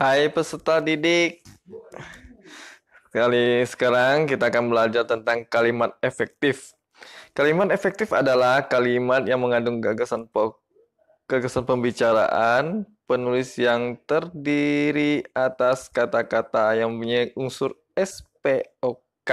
Hai peserta didik. Kali sekarang kita akan belajar tentang kalimat efektif. Kalimat efektif adalah kalimat yang mengandung gagasan po gagasan pembicaraan penulis yang terdiri atas kata-kata yang punya unsur SPOK.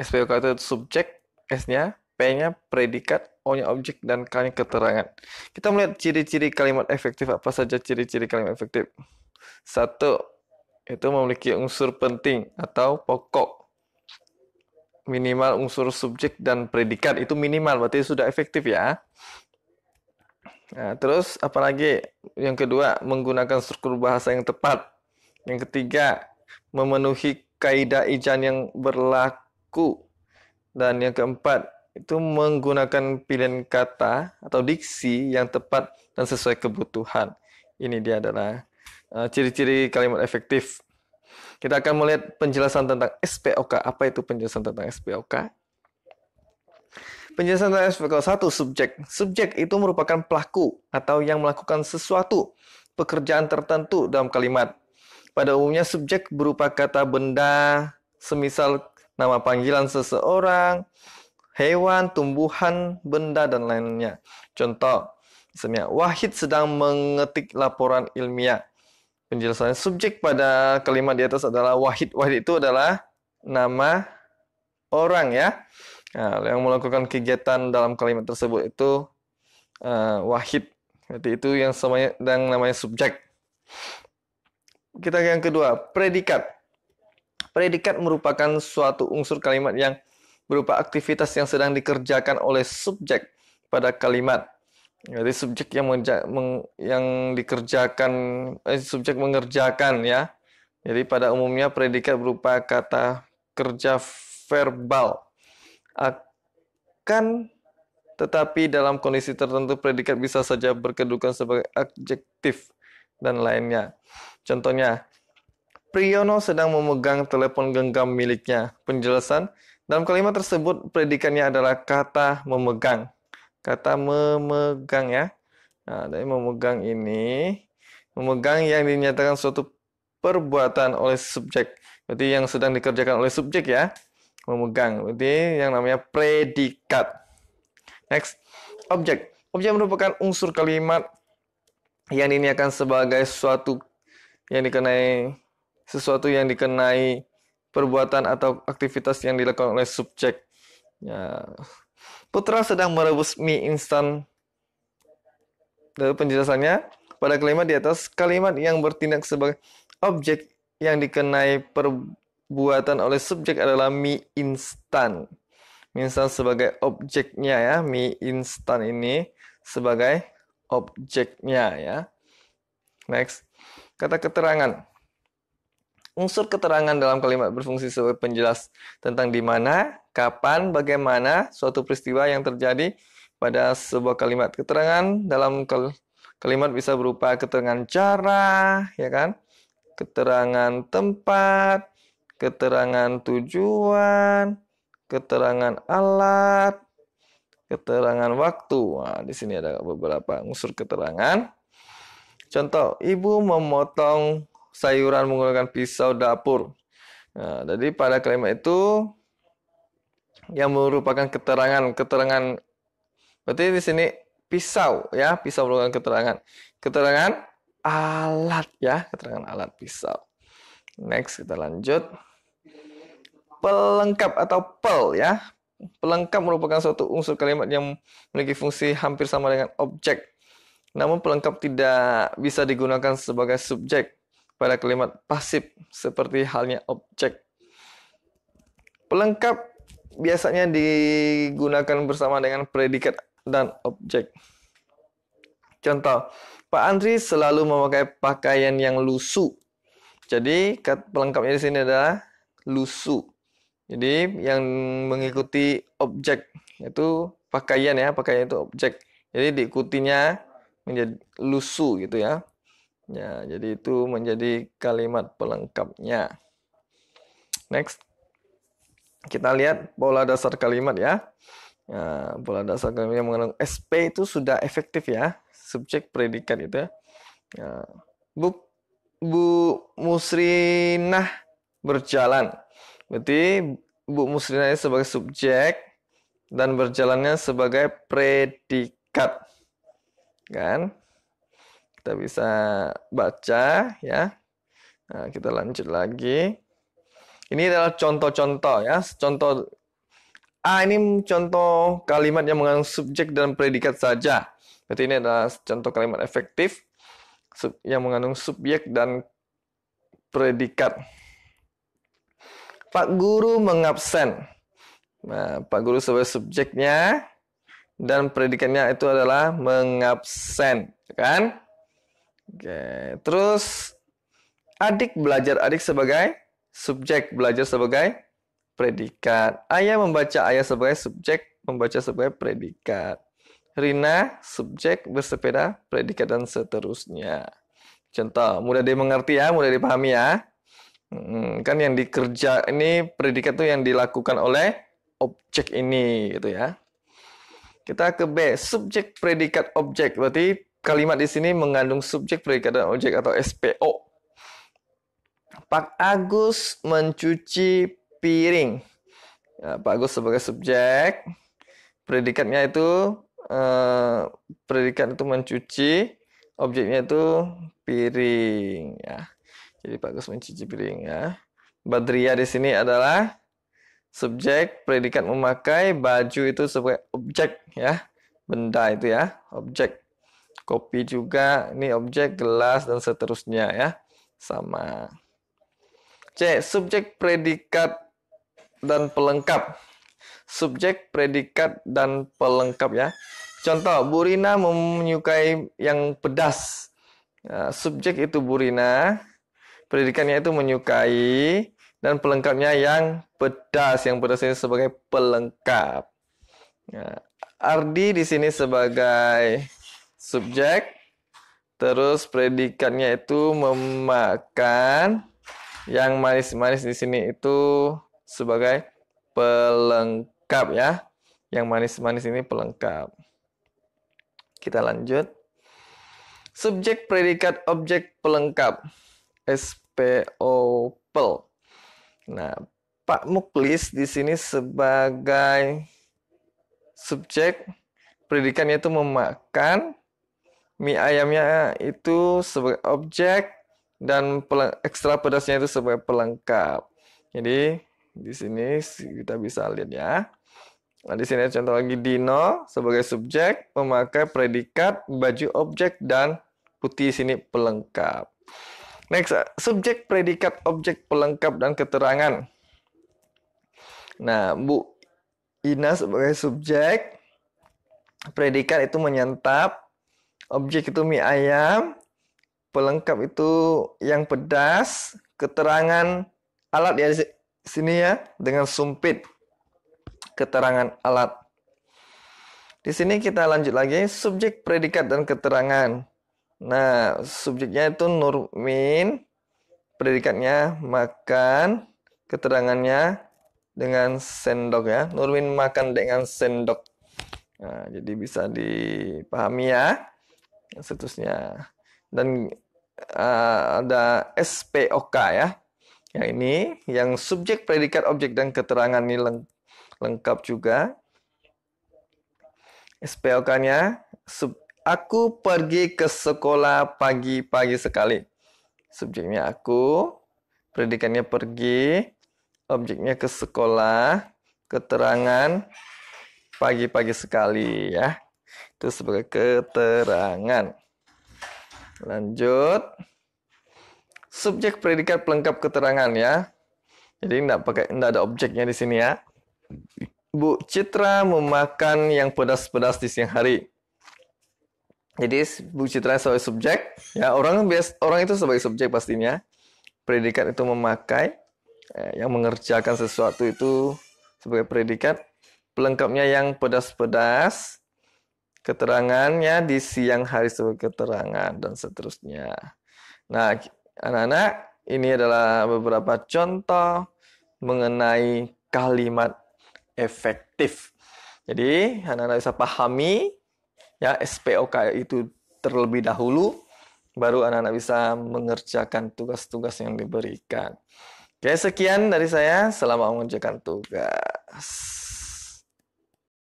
SPOK itu subjek, S-nya, P-nya predikat, O-nya objek, dan K-nya keterangan. Kita melihat ciri-ciri kalimat efektif apa saja ciri-ciri kalimat efektif. Satu, itu memiliki unsur penting atau pokok. Minimal unsur subjek dan predikat itu minimal, berarti sudah efektif ya. Nah, terus apalagi yang kedua menggunakan struktur bahasa yang tepat. Yang ketiga memenuhi kaidah ijan yang berlaku. Dan yang keempat itu menggunakan pilihan kata atau diksi yang tepat dan sesuai kebutuhan. Ini dia adalah Eh, ciri-ciri kalimat efektif. Kita akan melihat penjelasan tentang SPOK. Apa itu penjelasan tentang SPOK? Penjelasan tentang SPOK satu subjek. Subjek itu merupakan pelaku atau yang melakukan sesuatu pekerjaan tertentu dalam kalimat. Pada umumnya subjek berupa kata benda, semisal nama panggilan seseorang, hewan, tumbuhan, benda, dan lainnya. Contoh, misalnya Wahid sedang mengetik laporan ilmiah. Penjelasannya subjek pada kalimat di atas adalah wahid. Wahid itu adalah nama orang ya. Nah, yang melakukan kegiatan dalam kalimat tersebut itu uh, wahid. Berarti itu yang namanya, yang namanya subjek. Kita yang kedua, predikat. Predikat merupakan suatu unsur kalimat yang berupa aktivitas yang sedang dikerjakan oleh subjek pada kalimat. Jadi subjek yang menja, meng, yang dikerjakan eh, subjek mengerjakan ya. Jadi pada umumnya predikat berupa kata kerja verbal akan tetapi dalam kondisi tertentu predikat bisa saja berkedudukan sebagai adjektif dan lainnya. Contohnya, Priyono sedang memegang telepon genggam miliknya. Penjelasan, dalam kalimat tersebut predikatnya adalah kata memegang kata memegang ya. Nah, dari memegang ini, memegang yang dinyatakan suatu perbuatan oleh subjek. Berarti yang sedang dikerjakan oleh subjek ya. Memegang. Berarti yang namanya predikat. Next, objek. Objek merupakan unsur kalimat yang diniakan sebagai suatu yang dikenai sesuatu yang dikenai perbuatan atau aktivitas yang dilakukan oleh subjek. Ya, Putra sedang merebus mie instan. Dari penjelasannya, pada kalimat di atas, kalimat yang bertindak sebagai objek yang dikenai perbuatan oleh subjek adalah mie instan. Mie instan sebagai objeknya ya, mie instan ini sebagai objeknya ya. Next, kata keterangan unsur keterangan dalam kalimat berfungsi sebagai penjelas tentang di mana, kapan, bagaimana suatu peristiwa yang terjadi pada sebuah kalimat keterangan dalam kal kalimat bisa berupa keterangan cara, ya kan? Keterangan tempat, keterangan tujuan, keterangan alat, keterangan waktu. Nah, di sini ada beberapa unsur keterangan. Contoh, ibu memotong sayuran menggunakan pisau dapur. Nah, jadi pada kalimat itu yang merupakan keterangan keterangan berarti di sini pisau ya pisau merupakan keterangan keterangan alat ya keterangan alat pisau next kita lanjut pelengkap atau pel ya pelengkap merupakan suatu unsur kalimat yang memiliki fungsi hampir sama dengan objek namun pelengkap tidak bisa digunakan sebagai subjek pada kalimat pasif seperti halnya objek. Pelengkap biasanya digunakan bersama dengan predikat dan objek. Contoh, Pak Andri selalu memakai pakaian yang lusuh. Jadi, pelengkapnya di sini adalah lusuh. Jadi, yang mengikuti objek itu pakaian ya, pakaian itu objek. Jadi diikutinya menjadi lusuh gitu ya. Ya, jadi itu menjadi kalimat pelengkapnya. Next. Kita lihat pola dasar kalimat ya. Nah, pola dasar kalimat yang mengandung SP itu sudah efektif ya. Subjek, predikat itu ya. Nah, bu, bu Musrinah berjalan. Berarti Bu Musrinah sebagai subjek dan berjalannya sebagai predikat. Kan? Kita bisa baca ya. Nah, kita lanjut lagi. Ini adalah contoh-contoh ya. Contoh A ini contoh kalimat yang mengandung subjek dan predikat saja. Berarti ini adalah contoh kalimat efektif yang mengandung subjek dan predikat. Pak guru mengabsen. Nah, Pak guru sebagai subjeknya dan predikatnya itu adalah mengabsen, kan? Oke, terus adik belajar adik sebagai subjek, belajar sebagai predikat. Ayah membaca ayah sebagai subjek, membaca sebagai predikat. Rina subjek, bersepeda predikat dan seterusnya. Contoh, mudah dimengerti ya, mudah dipahami ya. Hmm, kan yang dikerja ini predikat tuh yang dilakukan oleh objek ini gitu ya. Kita ke B, subjek predikat objek berarti Kalimat di sini mengandung subjek, predikat, dan objek atau SPO. Pak Agus mencuci piring. Ya, Pak Agus sebagai subjek, predikatnya itu eh, predikat itu mencuci, objeknya itu piring. Ya. Jadi Pak Agus mencuci piring ya. Badria di sini adalah subjek, predikat memakai, baju itu sebagai objek ya, benda itu ya, objek kopi juga, ini objek, gelas, dan seterusnya ya. Sama. C. Subjek, predikat, dan pelengkap. Subjek, predikat, dan pelengkap ya. Contoh, Burina menyukai yang pedas. Ya, subjek itu Burina, predikatnya itu menyukai, dan pelengkapnya yang pedas. Yang pedas ini sebagai pelengkap. Ya, Ardi di sini sebagai subjek terus predikatnya itu memakan yang manis-manis di sini itu sebagai pelengkap ya yang manis-manis ini pelengkap kita lanjut subjek predikat objek pelengkap SPO pel nah Pak Muklis di sini sebagai subjek predikatnya itu memakan mie ayamnya itu sebagai objek dan ekstra pedasnya itu sebagai pelengkap. Jadi di sini kita bisa lihat ya. Nah, di sini contoh lagi Dino sebagai subjek memakai predikat baju objek dan putih sini pelengkap. Next, subjek, predikat, objek, pelengkap, dan keterangan. Nah, Bu Ina sebagai subjek, predikat itu menyantap objek itu mie ayam, pelengkap itu yang pedas, keterangan alat ya di sini ya dengan sumpit. Keterangan alat. Di sini kita lanjut lagi subjek, predikat dan keterangan. Nah, subjeknya itu Nurmin, predikatnya makan, keterangannya dengan sendok ya. Nurmin makan dengan sendok. Nah, jadi bisa dipahami ya seterusnya dan uh, ada SPOK ya yang ini yang subjek predikat objek dan keterangan ini leng lengkap juga SPOK-nya aku pergi ke sekolah pagi-pagi sekali subjeknya aku predikatnya pergi objeknya ke sekolah keterangan pagi-pagi sekali ya itu sebagai keterangan lanjut subjek predikat pelengkap keterangan ya jadi tidak pakai tidak ada objeknya di sini ya Bu Citra memakan yang pedas-pedas di siang hari jadi Bu Citra sebagai subjek ya orang bias orang itu sebagai subjek pastinya predikat itu memakai eh, yang mengerjakan sesuatu itu sebagai predikat pelengkapnya yang pedas-pedas keterangannya di siang hari sebagai keterangan dan seterusnya. Nah, anak-anak, ini adalah beberapa contoh mengenai kalimat efektif. Jadi, anak-anak bisa pahami ya SPOK itu terlebih dahulu baru anak-anak bisa mengerjakan tugas-tugas yang diberikan. Oke, sekian dari saya. Selamat mengerjakan tugas.